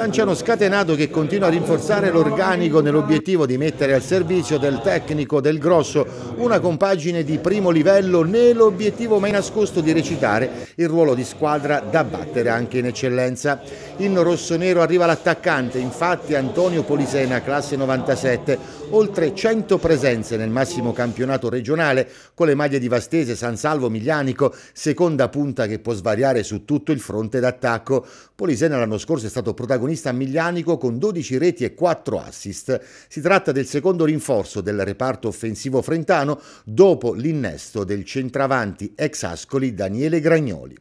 Lanciano Scatenato che continua a rinforzare l'organico nell'obiettivo di mettere al servizio del tecnico del Grosso una compagine di primo livello nell'obiettivo mai nascosto di recitare il ruolo di squadra da battere anche in eccellenza. In rossonero arriva l'attaccante, infatti Antonio Polisena, classe 97, oltre 100 presenze nel massimo campionato regionale con le maglie di Vastese, San Salvo, Miglianico, seconda punta che può svariare su tutto il fronte d'attacco. Polisena l'anno scorso è stato protagonista protagonista miglianico con 12 reti e 4 assist. Si tratta del secondo rinforzo del reparto offensivo frentano dopo l'innesto del centravanti ex Ascoli Daniele Gragnoli.